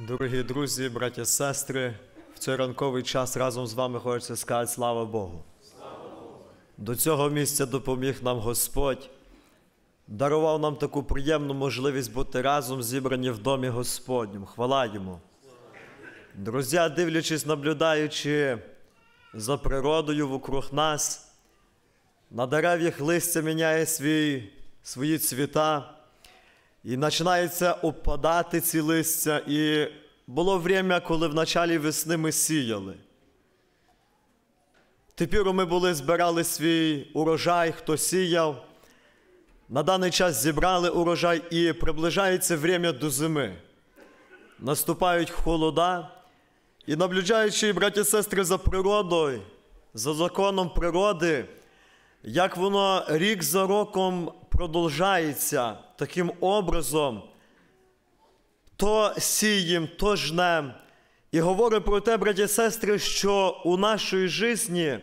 Дорогі друзі, браті, сестри, в цей ранковий час разом з вами хочеться сказати слава Богу. Слава Богу. До цього місця допоміг нам Господь, дарував нам таку приємну можливість бути разом зібрані в домі Господнім. Хвала йому. Друзі, дивлячись, наблюдаючи за природою вокруг нас, на дерев'ях листя міняє свій, свої цвіта. І починається опадати ці листя. І було время, коли в началі весни ми сіяли. Тепер ми були, збирали свій урожай, хто сіяв. На даний час зібрали урожай і приближається время до зими. Наступають холода, і наблюдаючи, браті і сестри, за природою, за законом природи, як воно рік за роком продовжається таким образом, то сієм, то жнем. І говорить про те, браті і сестри, що у нашій житті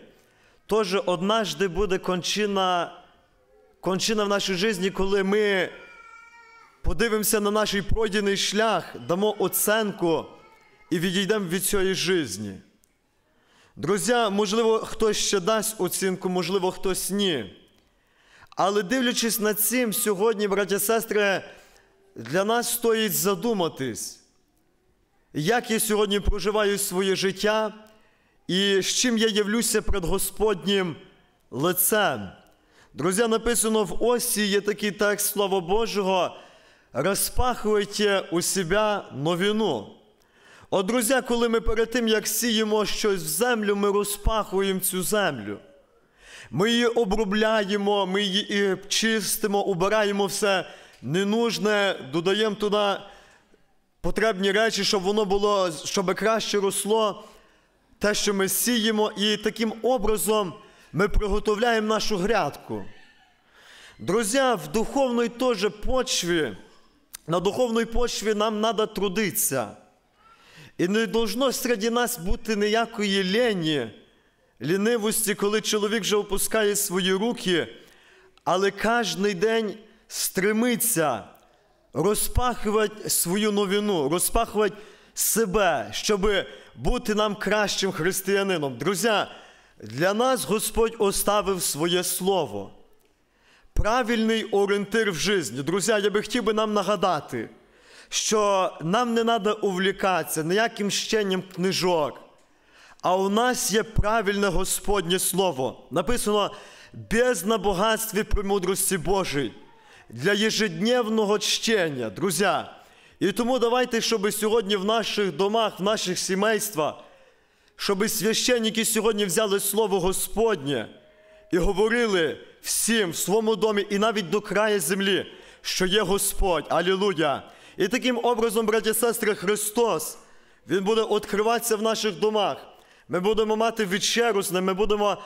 теж однажды буде кончина, кончина в нашій житті, коли ми подивимося на наш пройдений шлях, дамо оценку і відійдемо від цієї житті. Друзі, можливо, хтось ще дасть оцінку, можливо, хтось ні. Але дивлячись над цим, сьогодні, браті і сестри, для нас стоїть задуматись, як я сьогодні проживаю своє життя і з чим я явлюся перед Господнім лицем. Друзі, написано в Осі є такий текст Слова Божого, розпахуйте у себе новину. От, друзі, коли ми перед тим, як сіємо щось в землю, ми розпахуємо цю землю. Ми її обробляємо, ми її чистимо, убираємо все ненужне, додаємо туди потребні речі, щоб воно було, щоб краще росло. Те, що ми сіємо, і таким образом ми приготовляємо нашу грядку. Друзі, в духовної теж почві, на духовної почві нам треба трудитися. І не должно серед нас бути ніякої лені лінивості, коли чоловік вже опускає свої руки, але кожен день стремиться розпахувати свою новину, розпахувати себе, щоб бути нам кращим християнином. Друзі, для нас Господь оставив своє слово. Правильний орієнтир в житті. Друзі, я би хотів би нам нагадати, що нам не треба увлікатися ніяким щенням книжок. А у нас є правильне Господнє Слово. Написано без на набогатстві премудрості Божій для ежедневного чтення, друзі. І тому давайте, щоб сьогодні в наших домах, в наших сімействах, щоб священники сьогодні взяли Слово Господнє і говорили всім в своєму домі і навіть до краю землі, що є Господь. Алілуя! І таким образом, браті сестри, Христос, Він буде відкриватися в наших домах. Ми будемо мати вечеру з ним, ми будемо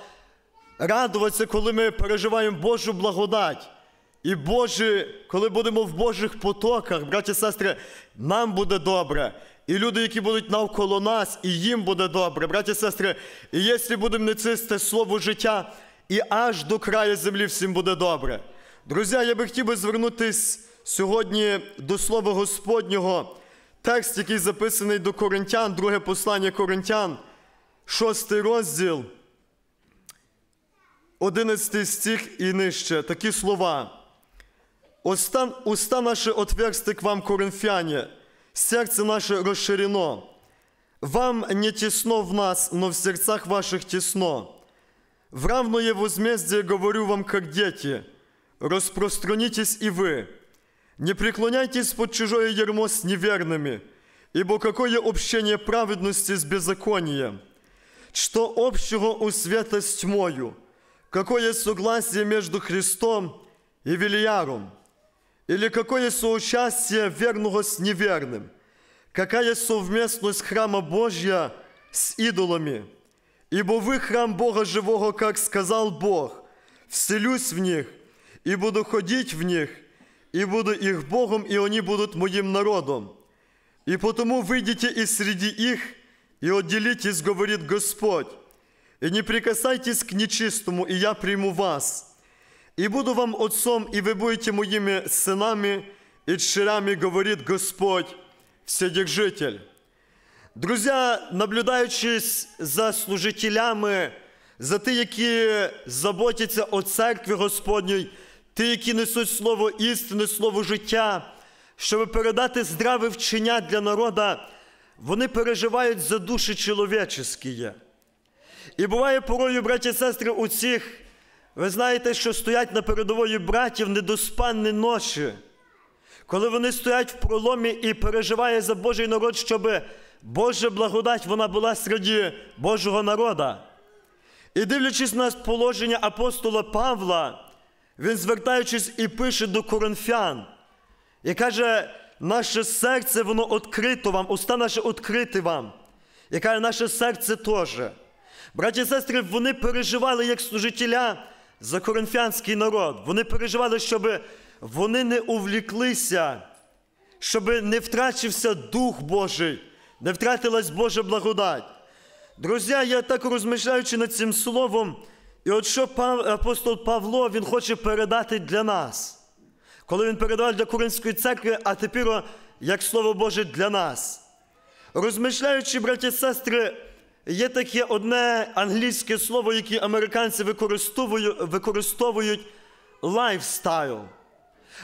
радуватися, коли ми переживаємо Божу благодать. І Боже, коли будемо в Божих потоках, браті і сестри, нам буде добре. І люди, які будуть навколо нас, і їм буде добре, браті і сестри, і якщо будемо не цисти слово життя, і аж до краю землі всім буде добре. Друзі, я би хотів би звернутися сьогодні до Слова Господнього, текст, який записаний до Коринтян, друге послання Коринтян шостий розділ, 11 стих і нижче. Такі слова. Остан, уста наши отверсти к вам, коринфяне, серце наше розширено, Вам не тесно в нас, но в сердцах ваших тесно. В равное возмездие говорю вам, как дети, распространитесь и вы. Не преклоняйтесь под чужое ярмо с неверными, ибо какое общение праведности с беззаконием – что общего у света с тьмою? Какое согласие между Христом и Вильяром? Или какое соучастие верного с неверным? Какая совместность храма Божья с идолами? Ибо вы храм Бога живого, как сказал Бог, вселюсь в них и буду ходить в них, и буду их Богом, и они будут моим народом. И потому выйдите из среди их – и отделитесь, говорит Господь, и не прикасайтесь к нечистому, и я приму вас. И буду вам отцом, и вы будете моими сынами и дщерями, говорит Господь, Вседержитель. Друзі, наблюдаючись за служителями, за ті, які заботяться о церкві Господній, ті, які несуть слово істини, слово життя, щоб передати здраве вчення для народа, вони переживають за душі чоловічі. І буває порою, браті і сестри, у цих, ви знаєте, що стоять на передової братів недоспанні ночі, коли вони стоять в проломі і переживають за Божий народ, щоб Божа благодать вона була серед Божого народа. І дивлячись на положення апостола Павла, він звертаючись і пише до коринфян і каже, наше серце, воно відкрито вам, уста наші відкрити вам, яка наше серце теж. Браті і сестри, вони переживали як служителя за коринфянський народ. Вони переживали, щоб вони не увліклися, щоб не втрачився Дух Божий, не втратилась Божа благодать. Друзі, я так розмишляючи над цим словом, і от що апостол Павло він хоче передати для нас коли він передавав для Куринської церкви, а тепер, як Слово Боже, для нас. Розмишляючи, браті і сестри, є таке одне англійське слово, яке американці використовують лайфстайл.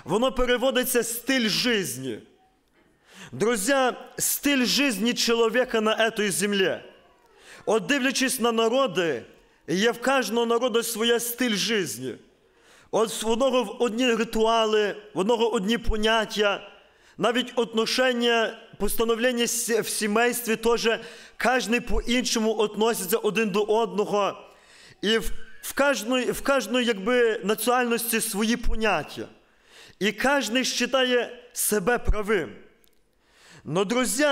Воно переводиться стиль жизни. Друзі, стиль жизни чоловіка на этой землі. От дивлячись на народи, є в кожного народу своя стиль жизни. От в одного одні ритуали, в одного одні поняття, навіть отношення, постановлення в сімействі теж кожен по-іншому относиться один до одного. І в в кожної, в кожної якби, національності свої поняття. І кожен вважає себе правим. Но, друзі,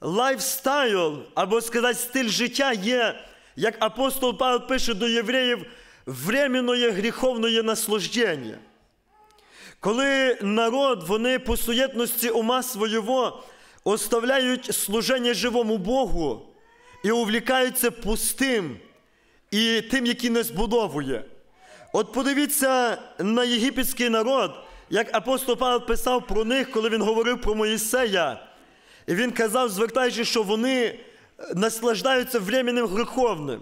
лайфстайл, або сказати, стиль життя є, як апостол Павел пише до євреїв временное гріховне наслаждення. Коли народ, вони по суєтності ума своєго оставляють служення живому Богу і увлікаються пустим і тим, який не збудовує. От подивіться на єгипетський народ, як апостол Павел писав про них, коли він говорив про Моїсея. І він казав, звертаючи, що вони наслаждаються временем греховним.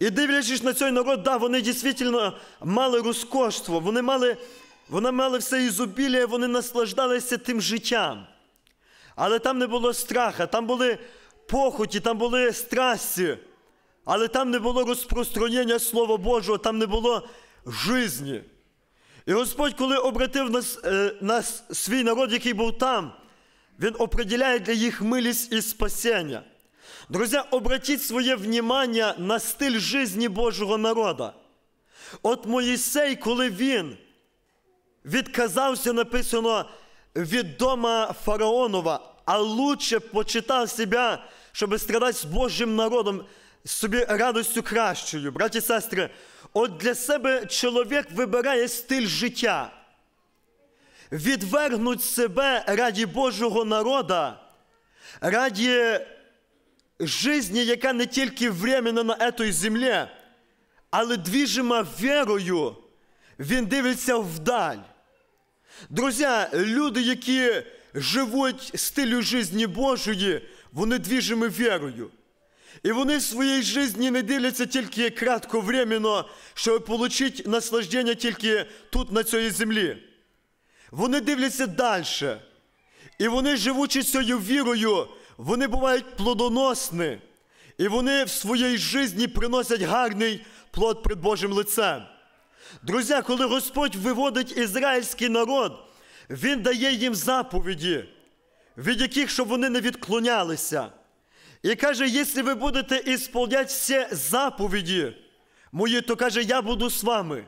І дивлячись на цей народ, да, вони дійсно мали розкошство, вони мали вона мала все ізобілля, вони наслаждалися тим життям. Але там не було страха, там були похоті, там були страсті, але там не було розпространення Слова Божого, там не було житті. І Господь, коли обратив нас, е, нас свій народ, який був там, Він определяє для їх милість і спасіння. Друзья, обратить свое внимание на стиль жизни Божого народа. От Моїсей, коли він відказався, написано від дома фараонова, а лучше почитав себе, щоб страдати з Божим народом, собі радостю кращою. Браті і сестри, от для себе чоловік вибирає стиль життя. Відвергнуть себе раді Божого народа, раді жизні, яка не тільки временна на цій землі, але двіжима вірою, він дивиться вдаль. Друзі, люди, які живуть стилю житті Божої, вони двіжими вірою. І вони в своїй житті не дивляться тільки кратковременно, щоб отримати наслаждення тільки тут, на цій землі. Вони дивляться далі. І вони, живучи цією вірою, вони бувають плодоносні, і вони в своїй житті приносять гарний плод пред Божим лицем. Друзі, коли Господь виводить ізраїльський народ, Він дає їм заповіді, від яких щоб вони не відклонялися. І каже, якщо ви будете ісполняти всі заповіді мої, то каже, я буду з вами.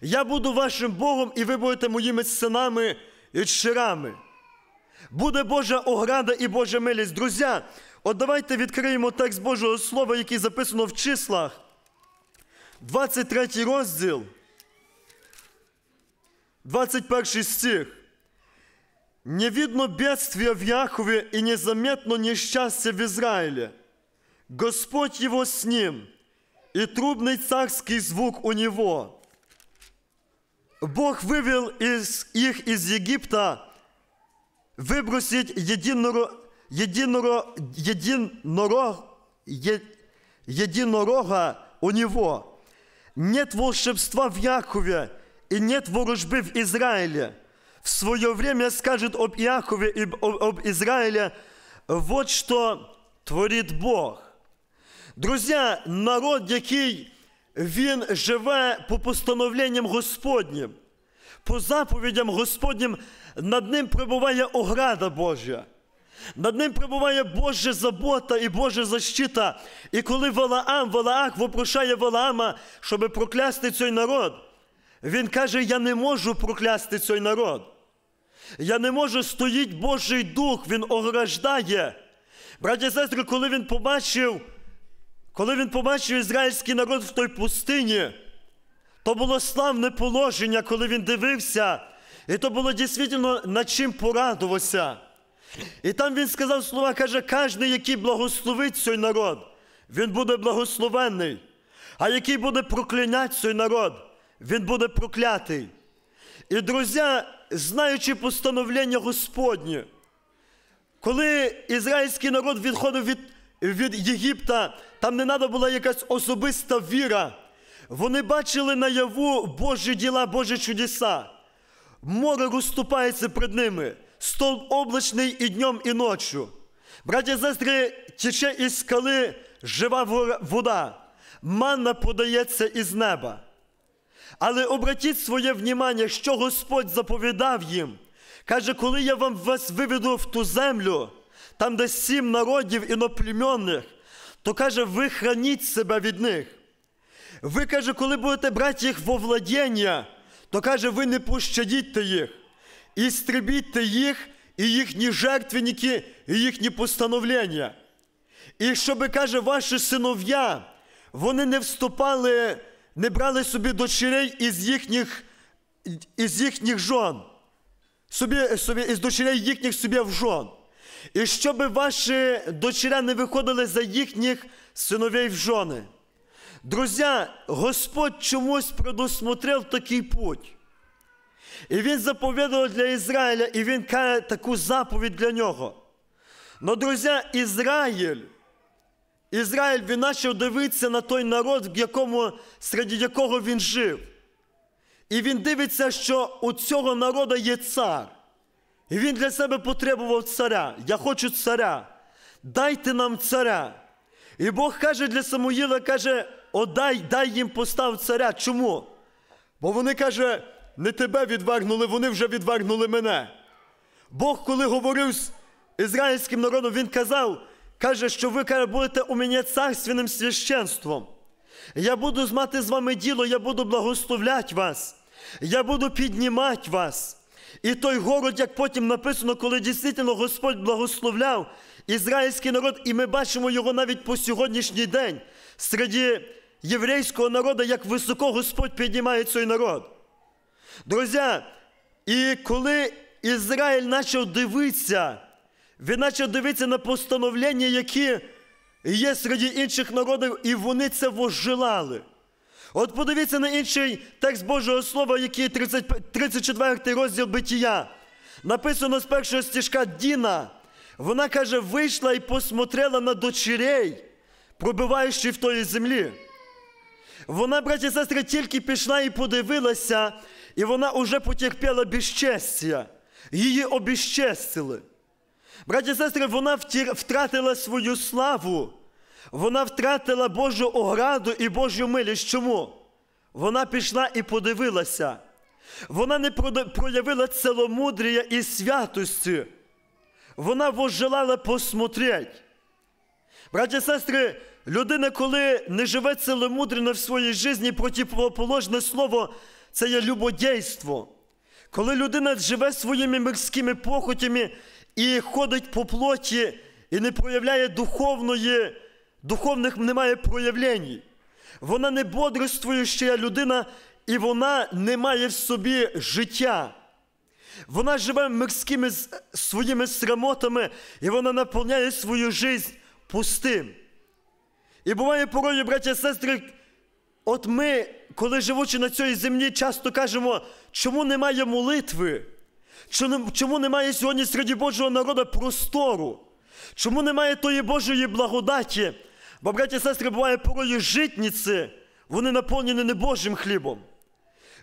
Я буду вашим Богом, і ви будете моїми синами і дщерами. Буде Божа ограда і Божа милість. Друзі, от давайте відкриємо текст Божого Слова, який записано в числах. 23 розділ. 21 стих. Не видно бедствия в Яхове и незаметно несчастье в Израиле. Господь его с ним, и трубный царский звук у него. Бог вывел из, их из Египта выбросить единоро, единоро, единорог, е, единорога у него. Нет волшебства в Якове и нет ворожбы в Израиле. В свое время скажет об Якове и об, об Израиле, вот что творит Бог. друзья народ, який він живе по постановленням Господнім, по заповідям Господнім, над ним прибуває ограда Божа. Над ним прибуває Божа забота і Божа защита. І коли Валаам, Валаах вопрошає Валаама, щоб проклясти цей народ, він каже: Я не можу проклясти цей народ. Я не можу, стоїть Божий дух, він ограждає. Браті і сестри, коли він побачив, коли він побачив ізраїльський народ в той пустині, то було славне положення, коли він дивився і то було дійсно, над чим порадуватися. І там він сказав слова, каже, кожен, який благословить цей народ, він буде благословенний, а який буде проклинати цей народ, він буде проклятий. І, друзі, знаючи постановлення Господнє, коли ізраїльський народ відходив від від Єгипта, там не треба була якась особиста віра, вони бачили наяву Божі діла, Божі чудеса. Море розступається перед ними, столб облачный і днем, і ночью. Братья и сестри, тече із скали жива вода, манна подається із неба. Але обратіть своє внімання, що Господь заповідав їм. Каже, коли я вам вас виведу в ту землю, там, де сім народів іноплемінних, то каже, ви храніть себе від них. Ви каже, коли будете брати їх во владіння, то каже, ви не пощадіть їх, і стрибіть їх, і їхні жертвенники, і їхні постановлення. І щоб, каже, ваші синов'я, вони не вступали, не брали собі дочерей із їхніх із їхніх жон, собі, собі, із дочерей їхніх собі в жон. І щоб ваші дочеря не виходили за їхніх синовей в жони. Друзі, Господь чомусь предусмотрев такий путь. І Він заповідав для Ізраїля, і Він каже таку заповідь для нього. Но, ну, друзі, Ізраїль, Ізраїль він почав дивитися на той народ, в якому, серед якого він жив. І він дивиться, що у цього народу є цар. І він для себе потребував царя. Я хочу царя. Дайте нам царя. І Бог каже для Самуїла, каже, одай, дай їм постав царя. Чому? Бо вони каже, не тебе відвергнули, вони вже відвергнули мене. Бог, коли говорив з ізраїльським народом, Він казав, каже, що ви каже, будете у мене царственним священством. Я буду мати з вами діло, я буду благословляти вас, я буду піднімати вас. І той город, як потім написано, коли дійсно Господь благословляв, ізраїльський народ, і ми бачимо його навіть по сьогоднішній день серед єврейського народу, як високо Господь піднімає цей народ. Друзі, і коли Ізраїль почав дивитися, він почав дивитися на постановлення, які є серед інших народів, і вони це вожилали. От подивіться на інший текст Божого Слова, який 34 розділ биття, Написано з першого стіжка Діна, вона каже, вийшла і посмотрела на дочерей, пробиваючи в тої землі. Вона, браті сестри, тільки пішла і подивилася, і вона вже потерпіла безчестя. Її обіщестили. Браті сестри, вона втратила свою славу, вона втратила Божу ограду і Божу милість. Чому? Вона пішла і подивилася. Вона не проявила целомудрія і святості вона вожелала посмотреть. Братья і сестри, людина, коли не живе целемудрено в своїй житті, протиположне слово це є любодійство. Коли людина живе своїми мирськими похотями і ходить по плоті і не проявляє духовної, духовних немає проявлень, вона не бодрствуюча людина і вона не має в собі життя. Вона живе мирськими своїми срамотами, і вона наповняє свою жизнь пустим. І буває порою, браття і сестри, от ми, коли живучи на цій землі, часто кажемо, чому немає молитви, чому немає сьогодні серед Божого народу простору, чому немає тої Божої благодаті? Бо, браття і сестри, буває порою житниці, вони наповнені не Божим хлібом.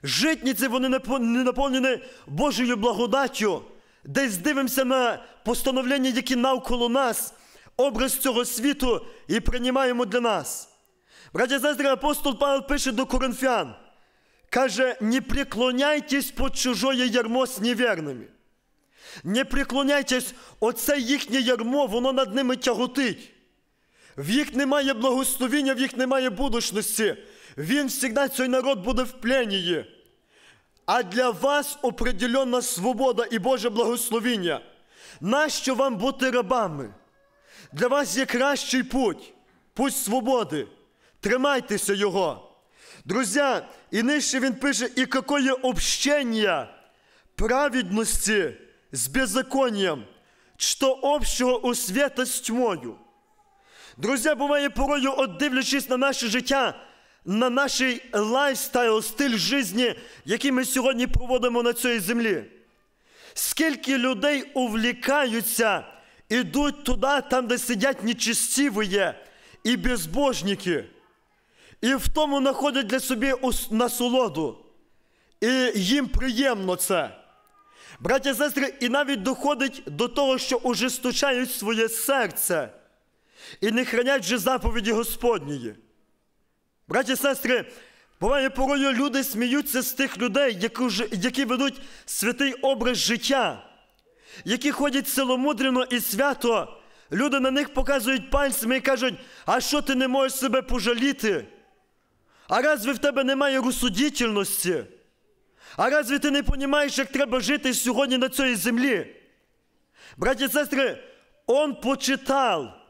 Житниці вони не наповнені Божою благодаттю. Десь дивимося на постановлення, які навколо нас, образ цього світу і приймаємо для нас. Братя сестри, апостол Павел пише до коринфян, каже, не преклоняйтесь под чужої ярмо з невірними. Не приклоняйтесь, оце їхнє ярмо, воно над ними тяготить. В їх немає благословіння, в їх немає будучності. Він всегда, цей народ буде в пленії. А для вас определенна свобода і Боже благословіння. Нащо вам бути рабами? Для вас є кращий путь, путь свободи. Тримайтеся Його. Друзі, і нижче він пише, і какое общення праведності з беззаконням, що общого у свята з тьмою. Друзі, буває порою, от дивлячись на наше життя, на наш лайфстайл, стиль житті, який ми сьогодні проводимо на цій землі. Скільки людей увлікаються, ідуть туди, там, де сидять нечистиві і безбожники, і в тому знаходять для собі насолоду. І їм приємно це. Браття і сестри, і навіть доходить до того, що ужесточають своє серце і не хранять же заповіді Господнії. Браті і сестри, буває порою люди сміються з тих людей, які ведуть святий образ життя, які ходять силомудрено і свято. Люди на них показують пальцями і кажуть, а що ти не можеш себе пожаліти? А разві в тебе немає розсудітельності? А разве ти не розумієш, як треба жити сьогодні на цій землі? Браті і сестри, Он почитав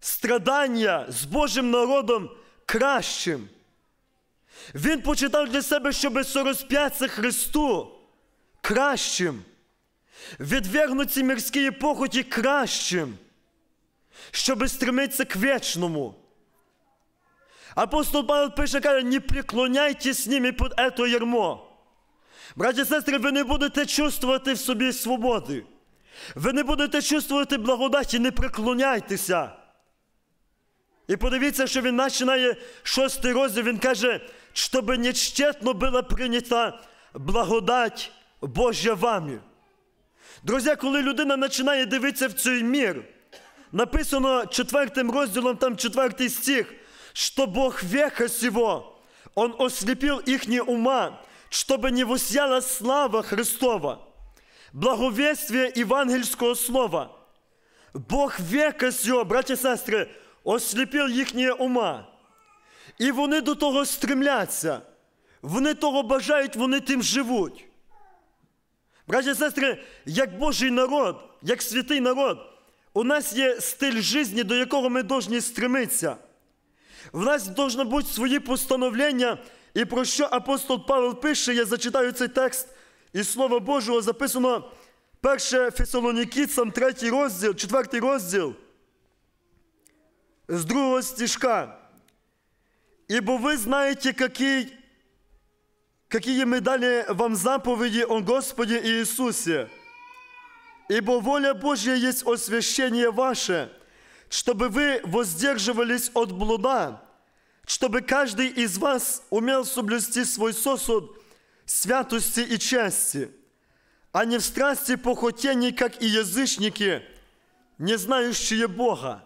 страдання з Божим народом кращим. Він почитав для себе, щоб сорозп'ятися Христу кращим, відвергнуться мирські похоті кращим, щоби стремитися к вічному. Апостол Павел пише, каже, не приклоняйтесь ними під ето ярмо. Браті і сестри, ви не будете чувствувати в собі свободи. Ви не будете чувствувати благодаті, не преклоняйтеся. І подивіться, що він починає шостий розділ, він каже, щоб нещетно була прийнята благодать Божа вами. Друзі, коли людина починає дивитися в цей мір, написано четвертим розділом, там четвертий стих, що Бог века сего, Он ослепил їхні ума, щоб не восяла слава Христова, благовестя евангельского слова. Бог века сего, братья и сестры, осліпив їхні ума. І вони до того стремляться, вони того бажають, вони тим живуть. Браті і сестри, як Божий народ, як святий народ, у нас є стиль життя, до якого ми повинні стремитися. В нас повинні бути свої постановлення, і про що апостол Павел пише, я зачитаю цей текст із Слова Божого, записано перше Фесалонікіцам, 3 розділ, 4 розділ. с другого стишка. Ибо вы знаете, какие, какие мы дали вам заповеди о Господе Иисусе. Ибо воля Божья есть освящение ваше, чтобы вы воздерживались от блуда, чтобы каждый из вас умел соблюсти свой сосуд святости и чести, а не в страсти похотений, как и язычники, не знающие Бога.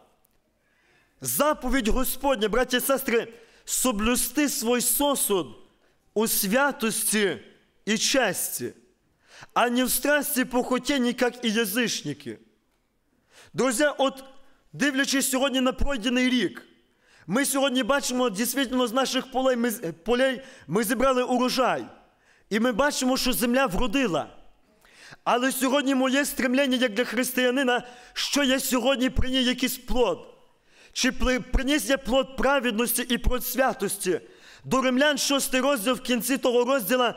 Заповідь Господня, браті і сестри, соблюсти свій сосуд у святості і чести, а не в страсті похотінні, як і язичники. Друзі, от дивлячись сьогодні на пройдений рік, ми сьогодні бачимо дійсно з наших полей ми, е, полей ми зібрали урожай. І ми бачимо, що земля вродила. Але сьогодні моє стремлення, як для християнина, що я сьогодні прийняв якийсь плод чи приніс плод праведності і плод святості. До римлян 6 розділ в кінці того розділа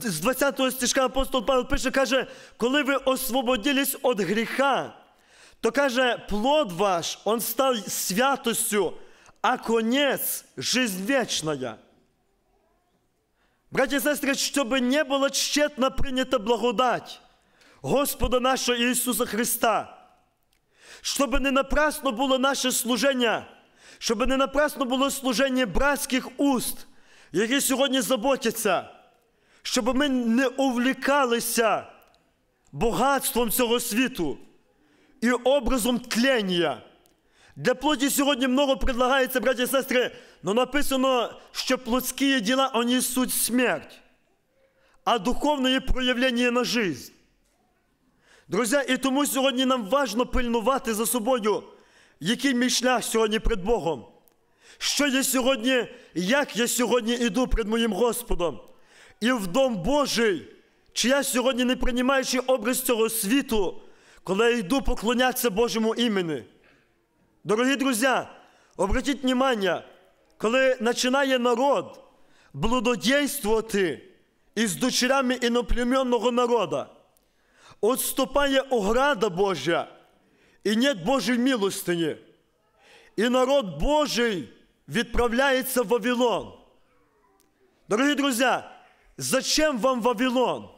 з 20 стіжка апостол Павел пише, каже, коли ви освободились від гріха, то каже, плод ваш, он став святостю, а конець жизнь вічна. Братья и сестры, чтобы не було тщетно прийнята благодать Господа нашого Ісуса Христа – щоб не напрасно було наше служення, щоб не напрасно було служення братських уст, які сьогодні заботяться, щоб ми не увлікалися богатством цього світу і образом тлення. Для плоті сьогодні много предлагається, браті і сестри, але написано, що плотські діла, вони суть смерть, а духовне є проявлення на жизнь. Друзі, і тому сьогодні нам важно пильнувати за собою, який мій шлях сьогодні перед Богом. Що я сьогодні, як я сьогодні іду перед моїм Господом, і в дом Божий, чи я сьогодні не приймаючи образ цього світу, коли я йду поклонятися Божому імені. Дорогі друзі, обратіть внимання, коли починає народ блудодійствувати із дочерями іноплемінного народу отступає ограда Божа і нет Божьей милостыни. і народ Божий відправляється в Вавилон. Дорогі друзі, зачем вам Вавилон?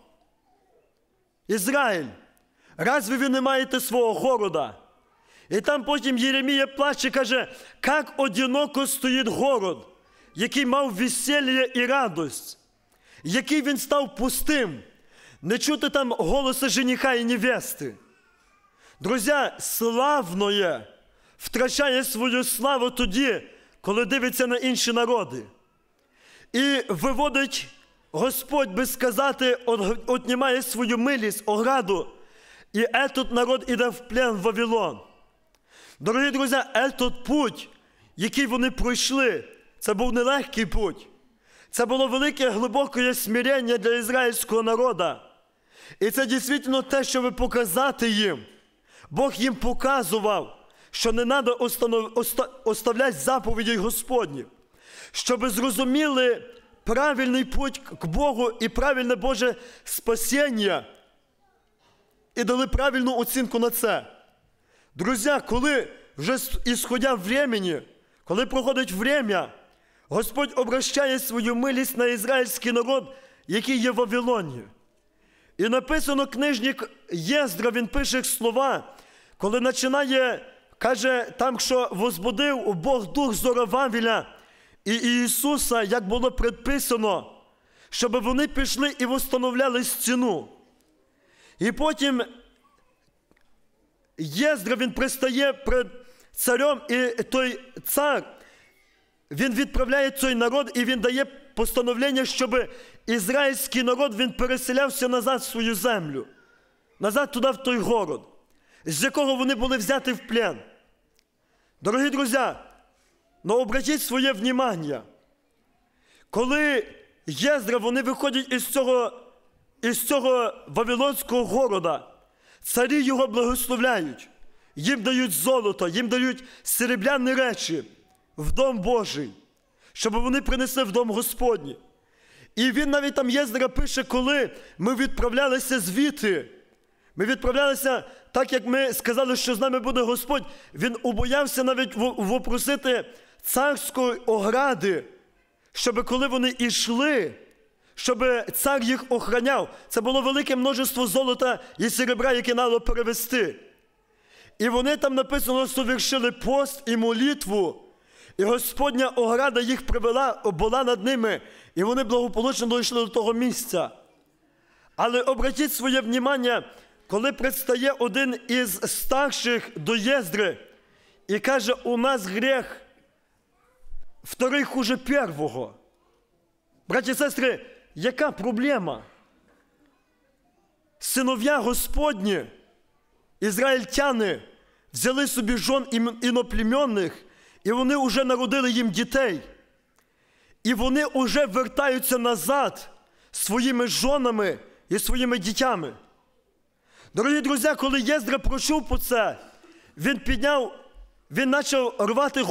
Ізраїль, разве ви не маєте свого города? І там потім Єремія плаче, каже, як одиноко стоїть город, який мав весілля і радость, який він став пустим. Не чути там голоса жениха і невести. Друзі славное втрачає свою славу тоді, коли дивиться на інші народи. І виводить Господь би сказати, отнімає свою милість, ограду, і етот народ іде в плен в Вавилон. Дорогі друзі, етот путь, який вони пройшли, це був нелегкий путь. Це було велике глибоке смирення для ізраїльського народу. І це дійсно те, щоб показати їм. Бог їм показував, що не треба оставляти заповіді Господні, щоб зрозуміли правильний путь к Богу і правильне Боже спасіння, і дали правильну оцінку на це. Друзі, коли вже ісходя времени, коли проходить время, Господь обращає свою милість на ізраїльський народ, який є в Вавилоні. І написано книжник Єздра, він пише слова, коли починає, каже, там, що возбудив Бог дух Зоровавіля і Ісуса, як було предписано, щоб вони пішли і встановляли стіну. І потім Єздра він пристає перед царем, і той цар, він відправляє цей народ і він дає постановлення, щоби ізраїльський народ він переселявся назад в свою землю, назад туди, в той город, з якого вони були взяти в плен. Дорогі друзі, ну обратіть своє внімання. Коли Єзра, вони виходять із цього із цього Вавилонського города, царі його благословляють, їм дають золото, їм дають серебляні речі в дом Божий, щоб вони принесли в дом Господній. І він навіть там Єздра пише, коли ми відправлялися звідти. Ми відправлялися так, як ми сказали, що з нами буде Господь. Він убоявся навіть вопросити царської огради, щоб коли вони йшли, щоб цар їх охраняв. Це було велике множество золота і серебра, яке надо перевести. І вони там написано, що вершили пост і молитву. І Господня ограда їх привела, була над ними, і вони благополучно дійшли до того місця. Але обратіть своє внімання, коли предстає один із старших до Єздри і каже, у нас грех вторий хуже первого. Браті і сестри, яка проблема? Синов'я Господні, ізраїльтяни, взяли собі жон іноплім'яних і вони вже народили їм дітей. І вони вже вертаються назад своїми жонами і своїми дітями. Дорогі друзі, коли Єздра прочув про це, він підняв, він почав рвати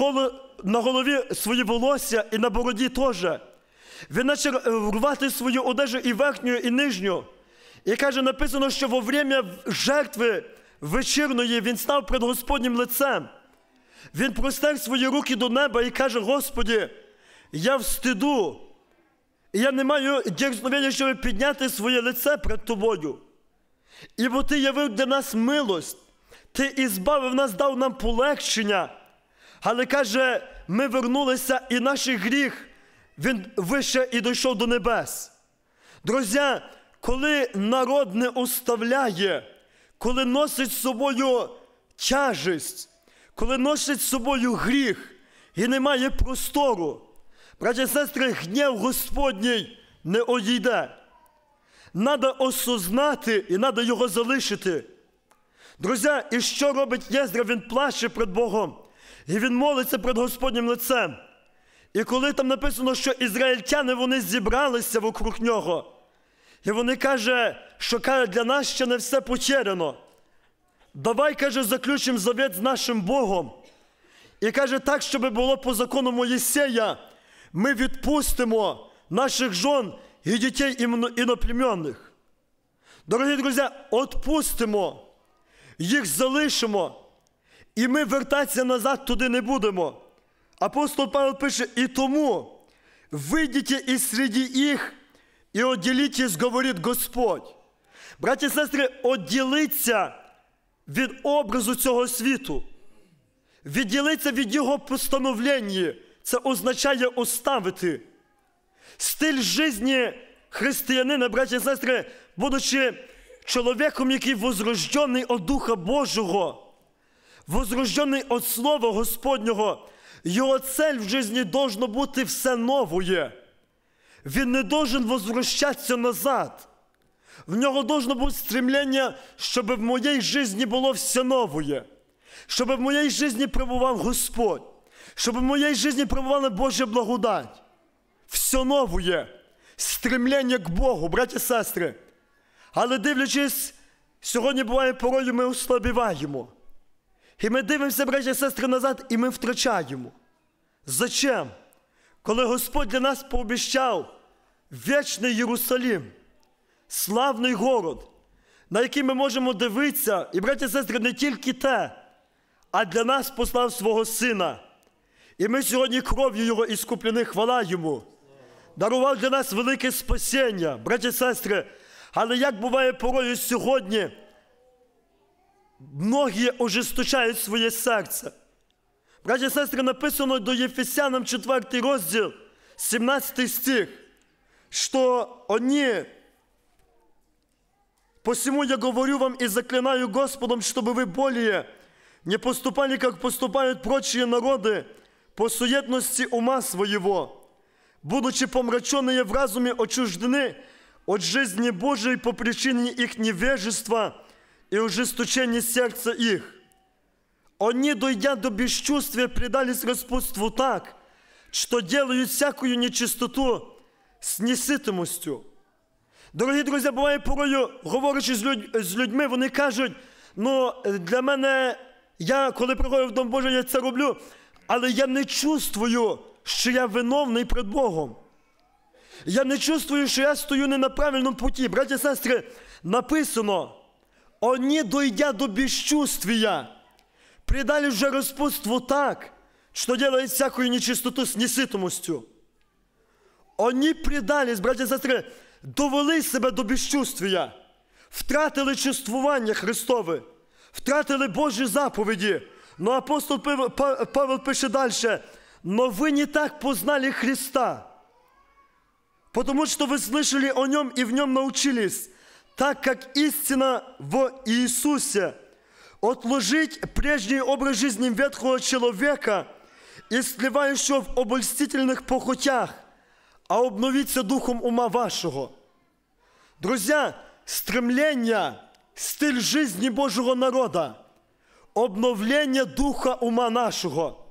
на голові свої волосся і на бороді теж. Він почав е, рвати свою одежу і верхню, і нижню. І каже, написано, що во время жертви вечірної він став перед Господнім лицем. Він простер свої руки до неба і каже: Господі, я в стиду, і я не маю дірзновення, щоб підняти своє лице перед тобою. І бо Ти явив для нас милость, Ти і збавив нас, дав нам полегшення. Але каже, ми вернулися, і наш гріх, він вище і дійшов до небес. Друзі, коли народ не уставляє, коли носить з собою тяжесть, коли носять з собою гріх і немає простору, браті і сестри, гнів Господній не одійде. Надо осознати і надо його залишити. Друзі, і що робить Єздра? Він плаче перед Богом, і він молиться перед Господнім лицем. І коли там написано, що ізраїльтяни вони зібралися вокруг нього, і вони кажуть, що для нас ще не все потеряно давай, каже, заключимо завет з нашим Богом. І каже, так, щоб було по закону Моїсея, ми відпустимо наших жон і дітей іноплемінних. Дорогі друзі, відпустимо, їх залишимо, і ми вертатися назад туди не будемо. Апостол Павел пише, і тому вийдіть із серед їх і оділіть, говорить Господь. Браті і сестри, оділиться від образу цього світу, відділитися від Його постановлення. Це означає оставити стиль життя християнина, браті і сестри, будучи чоловіком, який возрожджений від Духа Божого, возрожджений від Слова Господнього, його цель в житті должно бути все нове. Він не должен возвращатися назад. В нього должно бути стремлення, щоб в моїй житті було все нове, щоб в моїй житті пребував Господь, щоб в моїй житті пребувала Божа благодать. Все нове, стремлення к Богу, браті і сестри. Але дивлячись, сьогодні буває порою, ми ослабіваємо. І ми дивимося, браті і сестри, назад, і ми втрачаємо. Зачем? Коли Господь для нас пообіщав вічний Єрусалім славний город, на який ми можемо дивитися, і, браті і сестри, не тільки те, а для нас послав свого Сина. І ми сьогодні кров'ю Його іскуплені хвала Йому, дарував для нас велике спасіння, браття і сестри. Але як буває порою сьогодні, многі ожесточають своє серце. Браті і сестри, написано до Єфесянам 4 розділ, 17 стих, що вони Посему я говорю вам и заклинаю Господом, чтобы вы более не поступали, как поступают прочие народы, по суетности ума своего, будучи помраченные в разуме, отчуждены от жизни Божией по причине их невежества и ужесточения сердца их. Они, дойдя до бесчувствия, предались распутству так, что делают всякую нечистоту с несытымостью. Дорогі друзі, буває порою, говорячи з, людь, з людьми, вони кажуть, ну для мене, я коли приходжу в Дом Божий, я це роблю, але я не чувствую, що я виновний перед Богом. Я не чувствую, що я стою не на правильному путі. Браті і сестри, написано, «Они дойдя до безчувствия, придали вже розпутству так, що делает всякую нечистоту з неситомостю. Они предались, браті і сестри, довели себе до безчувствія, втратили чувствування Христове, втратили Божі заповіді. Но ну, апостол Павел пише далі: но ви не так познали Христа, потому что вы слышали о Нем и в Нем научились, так как истина в Иисусе. Отложить прежний образ жизни ветхого человека и сливающего в обольстительных похотях – а обновіться духом ума вашого. Друзі, стремление, стиль жизни Божого народу, обновлення духа ума нашого,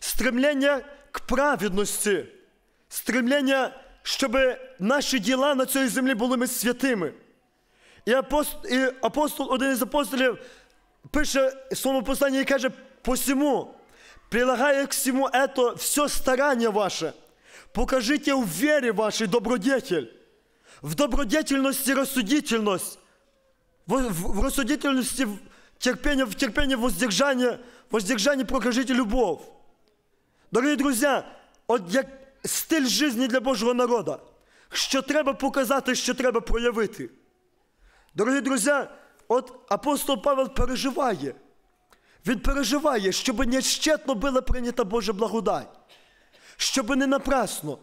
стремление к праведності, стремление, щоб наші діла на цій землі були ми святими. І апостол, і апостол, один із апостолів пише в своєму посланні і каже, посему прилагає к всьому ето все старання ваше. Покажите в вере вашей добродетель, в добродетельности рассудительность, в, в, в рассудительности терпение, в терпении воздержание, воздержание покажите любовь. Дорогі друзі, от як стиль життя для Божого народу, що треба показати, що треба проявити. Дорогі друзі, от апостол Павел переживає, він переживає, щоб нещетно була прийнята Божа благодать щоби не напрасно.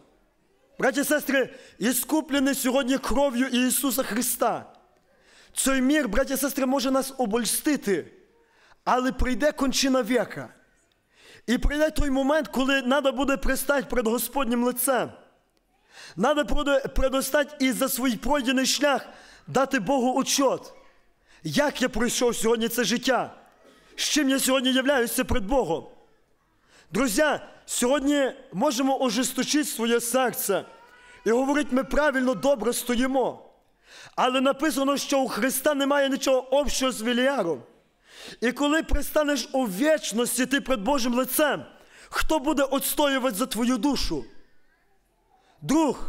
Браті і сестри, іскуплений сьогодні кров'ю Ісуса Христа. Цей мір, браті і сестри, може нас обольстити, але прийде кончина віка. І прийде той момент, коли треба буде пристати перед Господнім лицем. Надо предостать і за свій пройдений шлях дати Богу отчет. Як я пройшов сьогодні це життя? З чим я сьогодні являюся перед Богом? Друзі, сьогодні можемо ожесточити своє серце і говорити, ми правильно добре стоїмо. Але написано, що у Христа немає нічого общого з вільяром. І коли пристанеш у вічності ти перед Божим лицем, хто буде відстоювати за твою душу? Друг,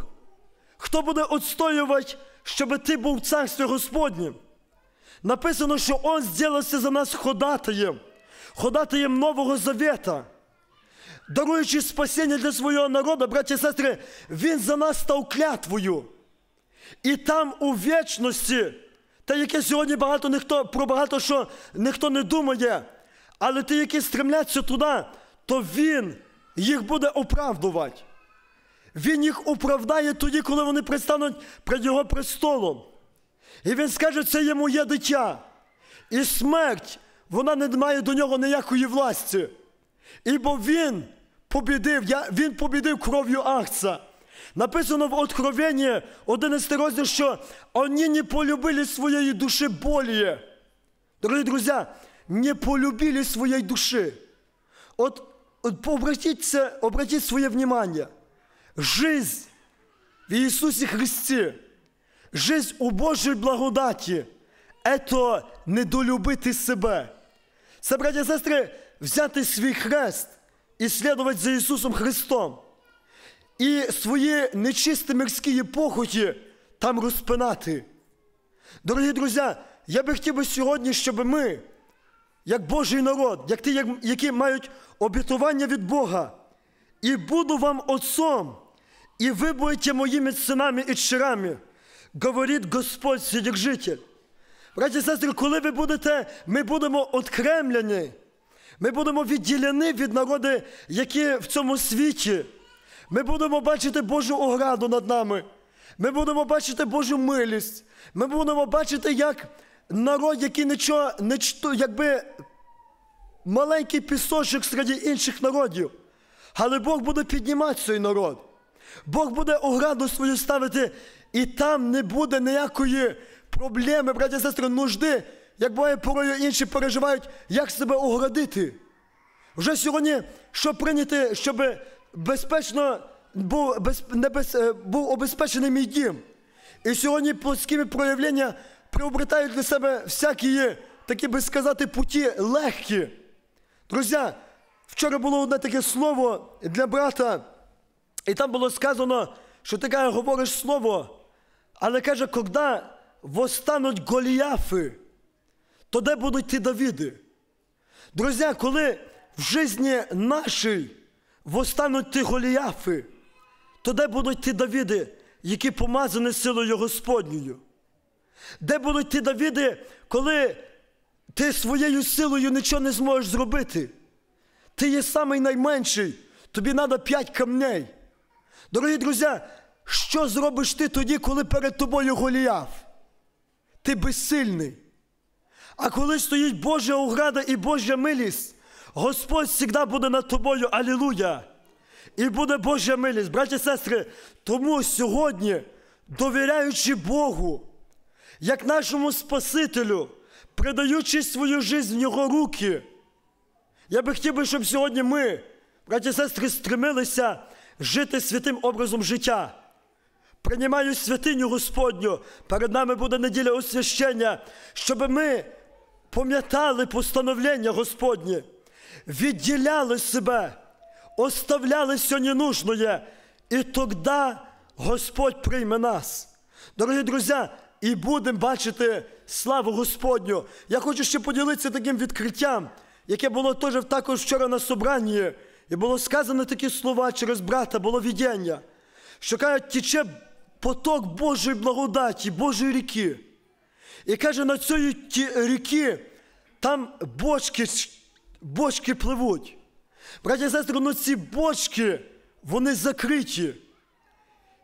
хто буде відстоювати, щоб ти був в царстві Господнім? Написано, що Он зділився за нас ходатаєм, ходатаєм Нового Завета даруючи спасіння для свого народу, браті і сестри, Він за нас став клятвою. І там у вічності, те, яке сьогодні багато ніхто, про багато що ніхто не думає, але ті, які стремляться туди, то Він їх буде оправдувати. Він їх оправдає тоді, коли вони пристануть перед Його престолом. І він скаже, це є моє дитя. І смерть, вона не має до нього ніякої власті. Ібо він побідив, я, він побідив кров'ю Агца. Написано в Откровенні 11 розділ, що вони не полюбили своєї душі болі. Дорогі друзі, не полюбили своєї душі. От, от обратіться, обратіть своє внимання. Жизнь в Ісусі Христі, жизнь у Божій благодаті це недолюбити себе. Це, браті і сестри, взяти свій хрест і слідувати за Ісусом Христом, і свої нечисті мирські похоті там розпинати. Дорогі друзі, я би хотів би сьогодні, щоб ми, як Божий народ, як ті, які мають обітування від Бога, і буду вам отцом, і ви будете моїми синами і черами, говорить Господь Содержитель. Браті і сестри, коли ви будете, ми будемо окремлені, ми будемо відділені від народи, які в цьому світі. Ми будемо бачити Божу ограду над нами. Ми будемо бачити Божу милість. Ми будемо бачити, як народ, який нічого не чту, якби маленький пісочок серед інших народів. Але Бог буде піднімати цей народ. Бог буде ограду свою ставити, і там не буде ніякої проблеми, браття і сестри, нужди як буває порою інші переживають, як себе оградити. Вже сьогодні, що прийняти, щоб безпечно був без, не без, е, був обезпечений мій дім. І сьогодні плоскими проявлення приобретають для себе всякі, такі би сказати, путі легкі. Друзі, вчора було одне таке слово для брата, і там було сказано, що ти каже, говориш слово, але каже, коли восстануть голіяфи то де будуть ті Давіди? Друзі, коли в житті нашій востануть ті Голіафи, то де будуть ті Давіди, які помазані силою Господньою? Де будуть ті Давіди, коли ти своєю силою нічого не зможеш зробити? Ти є самий найменший, тобі треба п'ять камней. Дорогі друзі, що зробиш ти тоді, коли перед тобою Голіаф? Ти безсильний. А коли стоїть Божа ограда і Божа милість, Господь завжди буде над тобою. Аллилуйя! І буде Божа милість, браті і сестри. Тому сьогодні, довіряючи Богу, як нашому Спасителю, придаючи свою жизнь в Його руки, я би хотів, би, щоб сьогодні ми, браті і сестри, стремилися жити святим образом життя. Приймаю святиню Господню, перед нами буде неділя освящення, щоб ми пам'ятали постановлення Господнє, відділяли себе, оставляли все ненужное, і тоді Господь прийме нас. Дорогі друзі, і будемо бачити славу Господню. Я хочу ще поділитися таким відкриттям, яке було теж також вчора на собранні, і було сказано такі слова через брата, було віддяння, що кажуть, тече поток Божої благодаті, Божої ріки. І каже, на цій ріки там бочки бочки пливуть. Браті і сестри, ну ці бочки, вони закриті.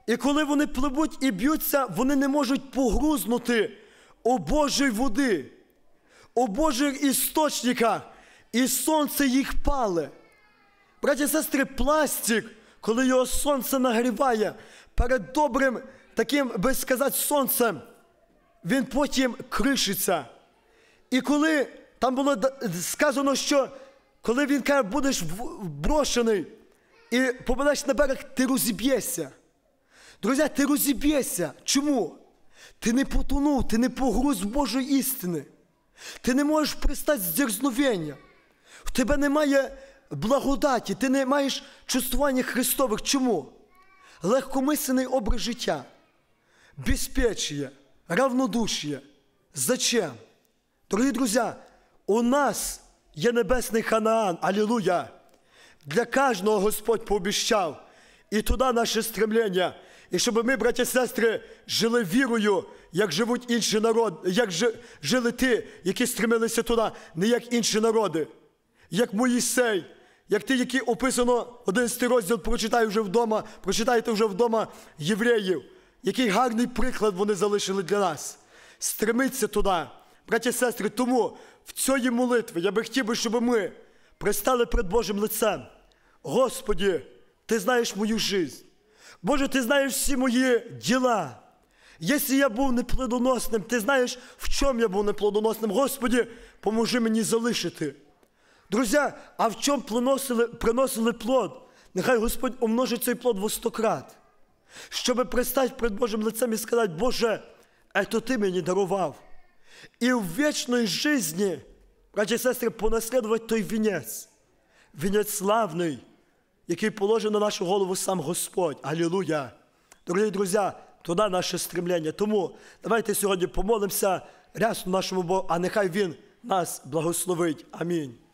І коли вони пливуть і б'ються, вони не можуть погрузнути у Божій води, у Божих істочниках, і сонце їх пале. Браті і сестри, пластик, коли його сонце нагріває перед добрим таким, би сказати, сонцем він потім кришиться. І коли там було сказано, що коли він каже, будеш брошений і побереш на берег, ти розіб'єшся. Друзі, ти розіб'єшся. Чому? Ти не потонув, ти не погруз Божої істини. Ти не можеш пристати з дерзновення. В тебе немає благодаті, ти не маєш чувствування Христових. Чому? Легкомислений образ життя, безпечія равнодушие. Зачем? Дорогі друзі, у нас є небесний Ханаан, аллилуйя. Для кожного Господь пообіщав. І туди наше стремлення. І щоб ми, браті і сестри, жили вірою, як живуть інші народи, як жили ті, які стремилися туди, не як інші народи, як Моїсей, як ті, які описано 11 розділ, прочитаю вже вдома, прочитайте вже вдома євреїв який гарний приклад вони залишили для нас. Стремиться туди, браті і сестри. Тому в цій молитві я би хотів би, щоб ми пристали перед Божим лицем. Господі, Ти знаєш мою жизнь. Боже, Ти знаєш всі мої діла. Якщо я був неплодоносним, ти знаєш, в чому я був неплодоносним. Господі, поможи мені залишити. Друзі, а в чому приносили приносили плод? Нехай Господь умножить цей плод во сто крат. Щоб пристати перед Божим лицем і сказати, Боже, це Ти мені дарував. І в вечной житті, браті и сестры, понаслідувати той вінець, вінець славний, який положив на нашу голову сам Господь. Алілуя! Дорогі друзі, туди наше стремлення. Тому давайте сьогодні помолимося рясно нашому Богу, а нехай Він нас благословить. Амінь.